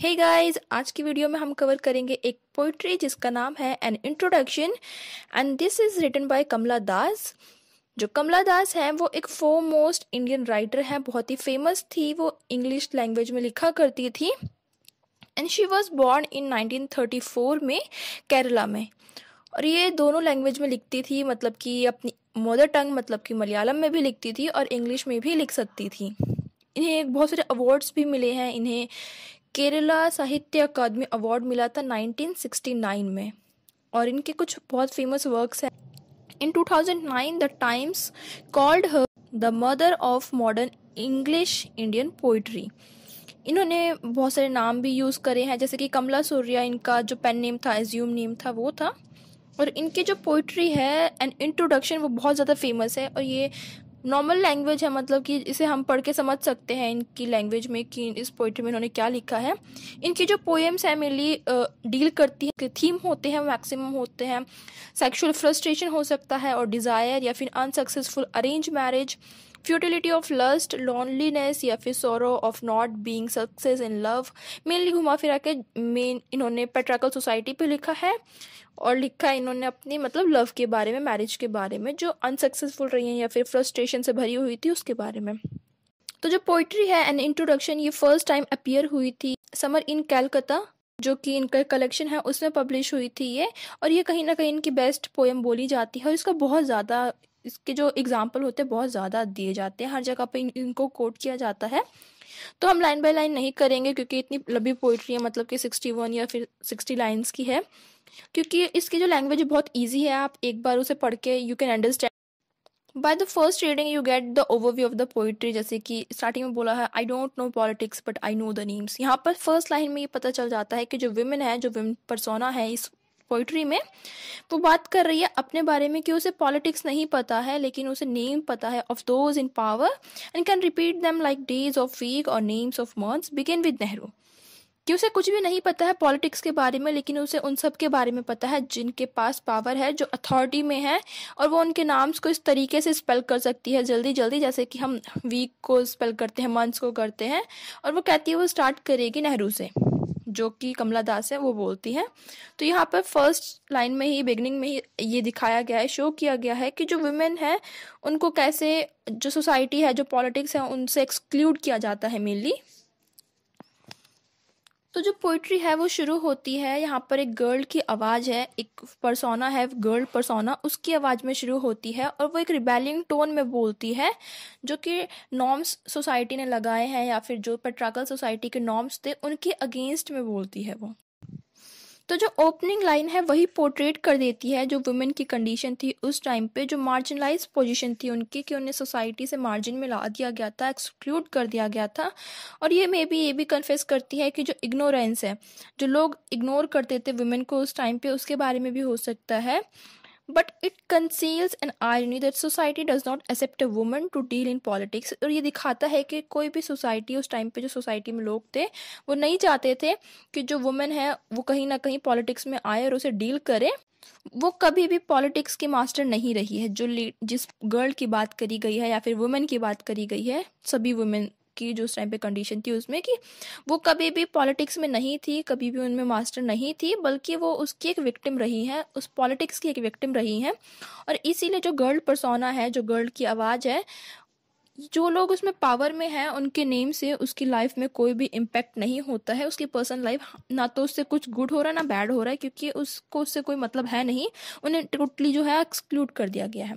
हे hey guys आज की video में हम कवर करेंगे एक पोइट्री जिसका नाम है an introduction and this is written by Kamala Das जो कमला दास हैं वो एक मोस्ट इंडियन राइटर हैं बहुत ही फेमस थी वो इंग्लिश लैंग्वेज में लिखा करती थी and she was born in 1934 में केरला में और ये दोनों लैंग्वेज में लिखती थी मतलब कि अपनी मदर टंग मतलब कि मलयालम में भी लिखती थी और इंग्लिश में भी लिख सकती थी इन्हें बहुत सारे अवार्ड्स भी मिले हैं इन्हें केरला साहित्य अकादमी अवार्ड मिला था 1969 में और इनके कुछ बहुत फेमस वर्क्स हैं in 2009, the Times called her the mother of modern English Indian poetry इन्होंने बहुत सारे नाम भी यूज़ करे हैं जैसे कि कमला सूर्या इनका जो पेन नेम था एज्यूम नेम था वो था और इनकी जो पोइट्री है एंड इंट्रोडक्शन वो बहुत ज़्यादा फेमस है और ये नॉर्मल लैंग्वेज है मतलब कि इसे हम पढ़ के समझ सकते हैं इनकी लैंग्वेज में कि इस पोइट्री में इन्होंने क्या लिखा है इनकी जो पोएम्स हैं मेनली डील करती हैं थीम होते हैं मैक्सिमम होते हैं सेक्सुअल फ्रस्ट्रेशन हो सकता है और डिज़ायर या फिर unsuccessful arrange marriage futility of lust loneliness या फिर sorrow of not being success in love mainly घुमा फिरा के मेन इन्होंने पेट्राकल सोसाइटी पे लिखा है और लिखा है इन्होंने अपने मतलब लव के बारे में मैरिज के बारे में जो अनसक्सेसफुल रही हैं या फिर फ्रस्ट्रेशन से भरी हुई थी उसके बारे में तो जो पोइट्री है एंड इंट्रोडक्शन ये फर्स्ट टाइम अपियर हुई थी समर इन कैलकता जो कि इनका कलेक्शन है उसमें पब्लिश हुई थी ये और ये कहीं ना कहीं इनकी बेस्ट पोएम बोली जाती है और इसका बहुत ज़्यादा इसके जो एग्ज़ाम्पल होते हैं बहुत ज़्यादा दिए जाते हैं हर जगह पर इन, इनको कोट किया जाता है तो हम लाइन बाय लाइन नहीं करेंगे क्योंकि इतनी लंबी पोइट्री है मतलब कि सिक्सटी वन या फिर सिक्सटी लाइन्स की है क्योंकि इसकी जो लैंग्वेज बहुत ईजी है आप एक बार उसे पढ़ के you can understand by the first reading you get the overview of the poetry जैसे कि स्टार्टिंग में बोला है I don't know politics but I know the names यहाँ पर फर्स्ट लाइन में ये पता चल जाता है कि जो वुमेन है जो वुमेन परसोना है इस पोइट्री में वो बात कर रही है अपने बारे में कि उसे पॉलिटिक्स नहीं पता है लेकिन उसे नेम पता है of those in power and can repeat them like days of week और names of months begin with Nehru कि उसे कुछ भी नहीं पता है पॉलिटिक्स के बारे में लेकिन उसे उन सब के बारे में पता है जिनके पास पावर है जो अथॉरिटी में है और वो उनके नाम्स को इस तरीके से स्पेल कर सकती है जल्दी जल्दी जैसे कि हम वीक को स्पेल करते हैं मंथ्स को करते हैं और वो कहती है वो स्टार्ट करेगी नेहरू से जो कि कमला दास है वो बोलती है तो यहाँ पर फर्स्ट लाइन में ही बिगनिंग में ही ये दिखाया गया है शो किया गया है कि जो वुमेन है उनको कैसे जो सोसाइटी है जो पॉलिटिक्स है उनसे एक्सक्लूड किया जाता है मेनली तो जो पोइट्री है वो शुरू होती है यहाँ पर एक गर्ल की आवाज़ है एक परसोना है गर्ल परसोना उसकी आवाज़ में शुरू होती है और वो एक रिबेलिंग टोन में बोलती है जो कि नॉर्म्स सोसाइटी ने लगाए हैं या फिर जो पेट्राकल सोसाइटी के नॉर्म्स थे उनके अगेंस्ट में बोलती है वो तो जो ओपनिंग लाइन है वही पोर्ट्रेट कर देती है जो वुमेन की कंडीशन थी उस टाइम पे जो मार्जिनलाइज पोजीशन थी उनकी कि उन्हें सोसाइटी से मार्जिन में ला दिया गया था एक्सक्लूड कर दिया गया था और ये मे बी ये भी कन्फेस करती है कि जो इग्नोरेंस है जो लोग इग्नोर करते थे वुमेन को उस टाइम पे उसके बारे में भी हो सकता है but it conceals an irony that society does not accept a woman to deal in politics और ये दिखाता है कि कोई भी सोसाइटी उस टाइम पे जो सोसाइटी में लोग थे वो नहीं चाहते थे कि जो वुमेन है वो कहीं ना कहीं पॉलिटिक्स में आए और उसे डील करे वो कभी भी पॉलिटिक्स की मास्टर नहीं रही है जो जिस गर्ल की बात करी गई है या फिर वुमेन की बात करी गई है सभी वुमेन की जो उस टाइम पे कंडीशन थी उसमें कि वो कभी भी पॉलिटिक्स में नहीं थी कभी भी उनमें मास्टर नहीं थी बल्कि वो उसकी एक विक्टिम रही हैं उस पॉलिटिक्स की एक विक्टिम रही हैं और इसीलिए जो गर्ल परसोना है जो गर्ल की आवाज़ है जो लोग उसमें पावर में हैं उनके नेम से उसकी लाइफ में कोई भी इम्पैक्ट नहीं होता है उसकी पर्सनल लाइफ ना तो उससे कुछ गुड हो रहा है ना बैड हो रहा है क्योंकि उसको उससे कोई मतलब है नहीं उन्हें टोटली जो है एक्सक्लूड कर दिया गया है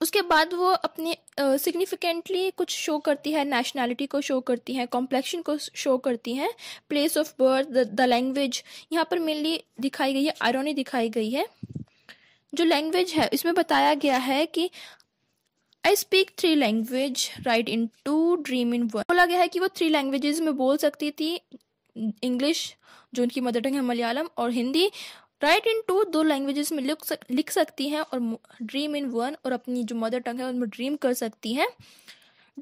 उसके बाद वो अपने सिग्निफिकेंटली uh, कुछ शो करती है नेशनैलिटी को शो करती हैं कॉम्प्लेक्शन को शो करती हैं place of birth the language यहाँ पर मेनली दिखाई गई है आयरोनी दिखाई गई है जो लैंग्वेज है इसमें बताया गया है कि I speak three language write in two dream in one बोला गया है कि वो थ्री लैंग्वेजेस में बोल सकती थी इंग्लिश जो उनकी मदर टंग है मलयालम और हिंदी राइट इन टू दो लैंग्वेजेस में लिख सक, लिख सकती हैं और ड्रीम इन वन और अपनी जो मदर टंग है उनमें ड्रीम कर सकती हैं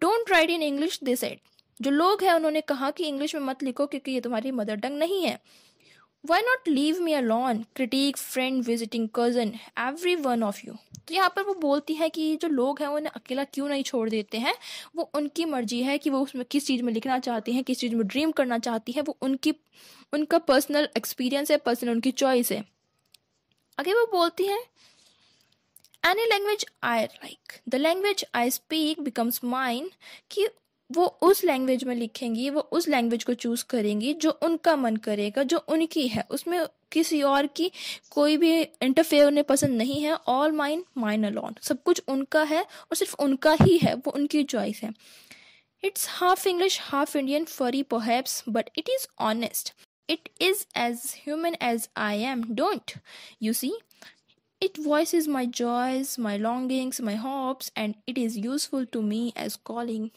don't write in English they said जो लोग हैं उन्होंने कहा कि इंग्लिश में मत लिखो क्योंकि ये तुम्हारी मदर टंग नहीं है why not leave me alone critic friend visiting cousin every one of you तो यहाँ पर वो बोलती है कि जो लोग हैं उन्हें अकेला क्यों नहीं छोड़ देते हैं वो उनकी मर्जी है कि वो उसमें किस चीज़ में लिखना चाहती हैं किस चीज़ में ड्रीम करना चाहती है वो उनकी उनका पर्सनल एक्सपीरियंस है पर्सनल उनकी चॉइस है आगे वो बोलती हैं any language I like the language I speak becomes mind कि वो उस लैंग्वेज में लिखेंगी वो उस लैंग्वेज को चूज करेंगी जो उनका मन करेगा जो उनकी है उसमें किसी और की कोई भी इंटरफेयर उन्हें पसंद नहीं है ऑल माइन माइन अलॉन सब कुछ उनका है और सिर्फ उनका ही है वो उनकी चॉइस है it's half English half Indian funny perhaps but it is honest it is as human as I am don't you see it voice is my joys my longings my hopes and it is useful to me as calling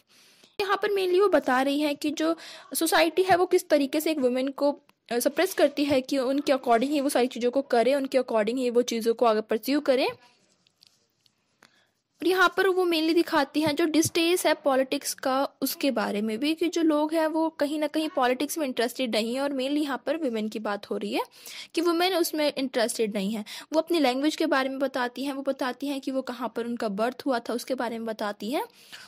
यहाँ पर mainly वो बता रही हैं कि जो society है वो किस तरीके से एक वुमेन को सप्रेस करती है कि उनके अकॉर्डिंग ही वो सारी चीज़ों को करे उनके अकॉर्डिंग ही वो चीज़ों को आगे परस्यू करें और यहाँ पर वो मेनली दिखाती हैं जो डिस्टेस है पॉलिटिक्स का उसके बारे में भी कि जो लोग हैं वो कहीं ना कहीं पॉलिटिक्स में इंटरेस्टेड नहीं है और मेनली यहाँ पर वुमेन की बात हो रही है कि वुमेन उसमें इंटरेस्टेड नहीं है वो अपनी लैंग्वेज के बारे में बताती हैं वो बताती हैं कि वो कहाँ पर उनका बर्थ हुआ था उसके बारे में बताती हैं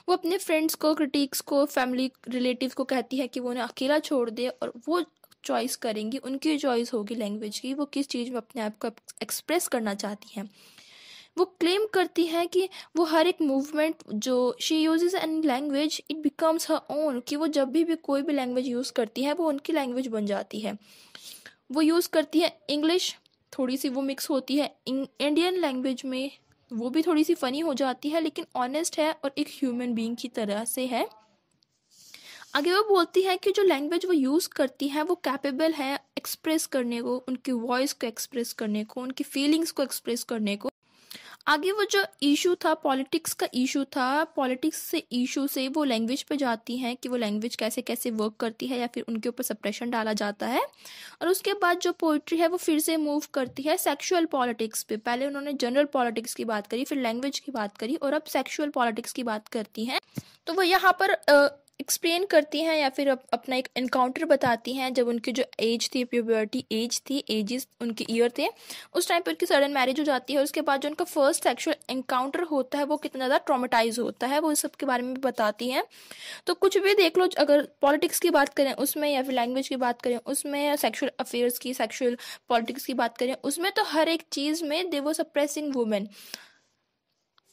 वो अपने फ्रेंड्स को क्रिटिक्स को फैमिली रिलेटिव को कहती है कि वो उन्हें अकेला छोड़ दे और वो चॉइस करेंगी उनकी चॉइस होगी लैंग्वेज की वो किस चीज़ में अपने आप को एक्सप्रेस करना चाहती हैं वो क्लेम करती हैं कि वो हर एक मूवमेंट जो she uses an language it becomes her own कि वो जब भी भी कोई भी लैंग्वेज यूज़ करती है वो उनकी लैंग्वेज बन जाती है वो यूज़ करती है इंग्लिश थोड़ी सी वो मिक्स होती है इंडियन लैंग्वेज में वो भी थोड़ी सी फ़नी हो जाती है लेकिन ऑनेस्ट है और एक ह्यूमन बींग की तरह से है आगे वो बोलती है कि जो लैंग्वेज वो यूज़ करती है वो कैपेबल है एक्सप्रेस करने को उनकी वॉइस को एक्सप्रेस करने को उनकी फीलिंग्स को एक्सप्रेस करने को आगे वो जो इशू था पॉलिटिक्स का इशू था पॉलिटिक्स से इशू से वो लैंग्वेज पे जाती हैं कि वो लैंग्वेज कैसे कैसे वर्क करती है या फिर उनके ऊपर सप्रेशन डाला जाता है और उसके बाद जो पोइट्री है वो फिर से मूव करती है सेक्शुअल पॉलिटिक्स पे पहले उन्होंने जनरल पॉलिटिक्स की बात करी फिर लैंग्वेज की बात करी और अब सेक्शुअल पॉलिटिक्स की बात करती हैं तो वो यहाँ पर एक्सप्लेन करती हैं या फिर अप, अपना एक इनकाउंटर बताती हैं जब उनकी जो एज थी प्योबर्टी एज थी एजेस उनके ईयर थे उस टाइम पर उनकी सडन मैरिज हो जाती है उसके बाद जो उनका फर्स्ट सेक्शुअल इनकाउंटर होता है वो कितना ज़्यादा ट्रामेटाइज होता है वो इस सब के बारे में भी बताती हैं तो कुछ भी देख लो अगर पॉलिटिक्स की बात करें उसमें या फिर लैंग्वेज की बात करें उसमें या सेक्शुअल अफेयर्स की सेक्शुअल पॉलिटिक्स की बात करें उसमें तो हर एक चीज़ में दे वो सप्रेसिंग वुमेन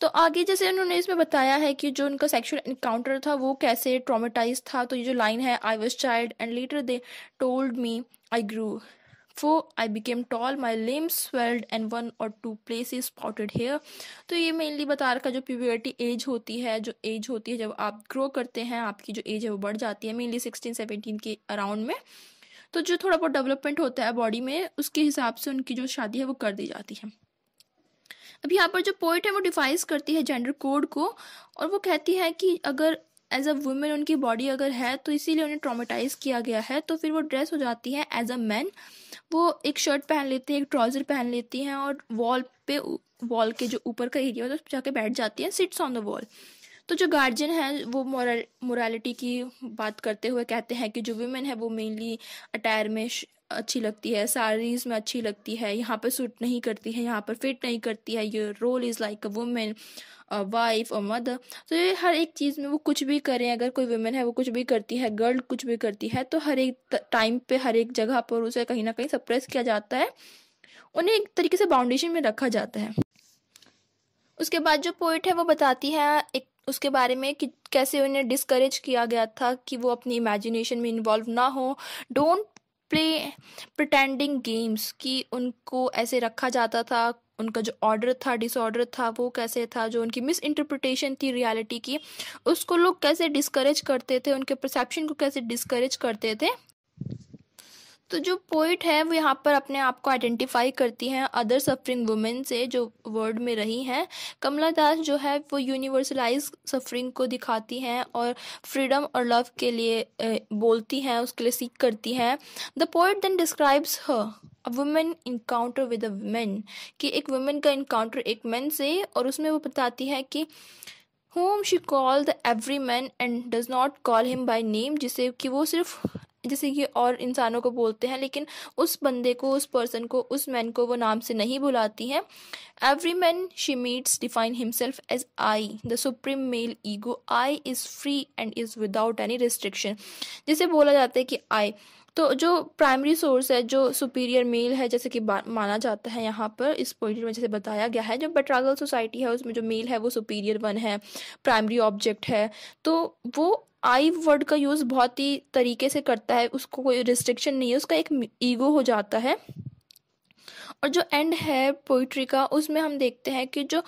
तो आगे जैसे उन्होंने इसमें बताया है कि जो उनका सेक्सुअल इनकाउंटर था वो कैसे ट्रॉमेटाइज था तो ये जो लाइन है I was child and later they told me I grew for I became tall my limbs swelled and one or two places is spotted hair तो ये मेनली बता रखा जो प्यूबर्टी एज होती है जो एज होती है जब आप ग्रो करते हैं आपकी जो एज है वो बढ़ जाती है मेनली सिक्सटीन सेवनटीन के अराउंड में तो जो थोड़ा बहुत डेवलपमेंट होता है बॉडी में उसके हिसाब से उनकी जो शादी है वो कर दी जाती है अब यहाँ पर जो पोइट है वो डिफाइंस करती है जेंडर कोड को और वो कहती है कि अगर एज अ वुमेन उनकी बॉडी अगर है तो इसीलिए उन्हें ट्रामेटाइज किया गया है तो फिर वो ड्रेस हो जाती है एज अ मैन वो एक शर्ट पहन लेती है एक ट्राउज़र पहन लेती हैं और वॉल पे वॉल के जो ऊपर का एरिया होता है उस पर जाके बैठ जाती है सिट्स ऑन द वॉल तो जो गार्जियन है वो मोरल मोरालिटी की बात करते हुए कहते हैं कि जो वुमेन है वो मेनली अटायर में अच्छी लगती है साड़ीज में अच्छी लगती है यहाँ पर सूट नहीं करती है यहाँ पर फिट नहीं करती है your role is like a woman wife और मदर तो ये हर एक चीज़ में वो कुछ भी करें अगर कोई वुमेन है वो कुछ भी करती है गर्ल कुछ भी करती है तो हर एक टाइम पे हर एक जगह पर उसे कहीं ना कहीं सप्रेस किया जाता है उन्हें एक तरीके से बाउंडेशन में रखा जाता है उसके बाद जो पोइट है वो बताती है एक उसके बारे में कि कैसे उन्हें डिस्करेज किया गया था कि वो अपनी इमेजिनेशन में इन्वॉल्व ना हो डोंट प्ले प्रटेंडिंग गेम्स कि उनको ऐसे रखा जाता था उनका जो ऑर्डर था डिसऑर्डर था वो कैसे था जो उनकी मिस इंटरप्रटेशन थी रियलिटी की उसको लोग कैसे डिस्करेज करते थे उनके परसेप्शन को कैसे डिस्करेज करते थे तो जो पोइट है वो यहाँ पर अपने आप को आइडेंटिफाई करती हैं अदर सफरिंग वुमेन से जो वर्ल्ड में रही हैं कमला दास जो है वो यूनिवर्सलाइज सफरिंग को दिखाती हैं और फ्रीडम और लव के लिए बोलती हैं उसके लिए सीख करती हैं the poet then describes a woman encounter with a man कि एक वुमेन का इनकाउंटर एक मैन से और उसमें वो बताती है कि home she call the every man and does not call him by name जिसे कि वो सिर्फ जैसे कि और इंसानों को बोलते हैं लेकिन उस बंदे को उस पर्सन को उस मैन को वो नाम से नहीं बुलाती हैं every man she meets define himself as I the supreme male ego I is free and is without any restriction जिसे बोला जाता है कि आई तो जो प्राइमरी सोर्स है जो सुपीरियर मेल है जैसे कि माना जाता है यहाँ पर इस पॉइंट में जैसे बताया गया है जो बट्रागल सोसाइटी है उसमें जो मेल है वो सुपीरियर वन है प्राइमरी ऑब्जेक्ट है तो वो आई वर्ड का यूज़ बहुत ही तरीके से करता है उसको कोई रिस्ट्रिक्शन नहीं है उसका एक ईगो हो जाता है और जो एंड है पोइट्री का उसमें हम देखते हैं कि जो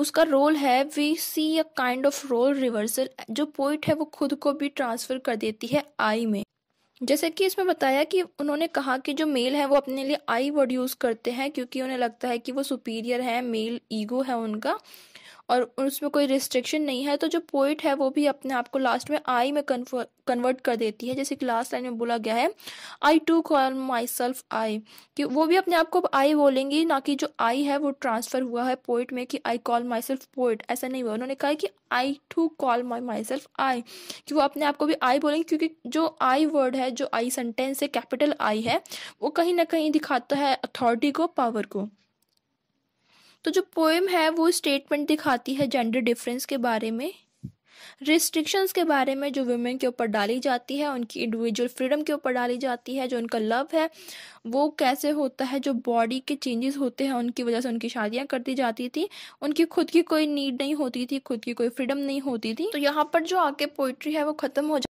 उसका रोल है we see a kind of role reversal जो पोइट है वो खुद को भी ट्रांसफ़र कर देती है आई में जैसे कि इसमें बताया कि उन्होंने कहा कि जो मेल है वो अपने लिए आई वर्ड यूज़ करते हैं क्योंकि उन्हें लगता है कि वो सुपीरियर है मेल ईगो है उनका और उसमें कोई रिस्ट्रिक्शन नहीं है तो जो पोइट है वो भी अपने आप को लास्ट में आई में कन्वर्ट कर देती है जैसे कि लास्ट लाइन में बोला गया है I too call myself I कि वो भी अपने आप को आई बोलेंगी ना कि जो आई है वो ट्रांसफर हुआ है पोइट में कि I call myself poet ऐसा नहीं हुआ उन्होंने कहा कि I too call my myself I कि वो अपने आप को भी आई बोलेंगे क्योंकि जो आई वर्ड है जो आई सेंटेंस है कैपिटल आई है वो कहीं ना कहीं दिखाता है अथॉरिटी को पावर को तो जो पोएम है वो स्टेटमेंट दिखाती है जेंडर डिफरेंस के बारे में रिस्ट्रिक्शंस के बारे में जो वुमेन के ऊपर डाली जाती है उनकी इंडिविजुअल फ्रीडम के ऊपर डाली जाती है जो उनका लव है वो कैसे होता है जो बॉडी के चेंजेस होते हैं उनकी वजह से उनकी शादियां कर दी जाती थी उनकी खुद की कोई नीड नहीं होती थी खुद की कोई फ्रीडम नहीं होती थी तो यहाँ पर जो आके पोइट्री है वो ख़त्म हो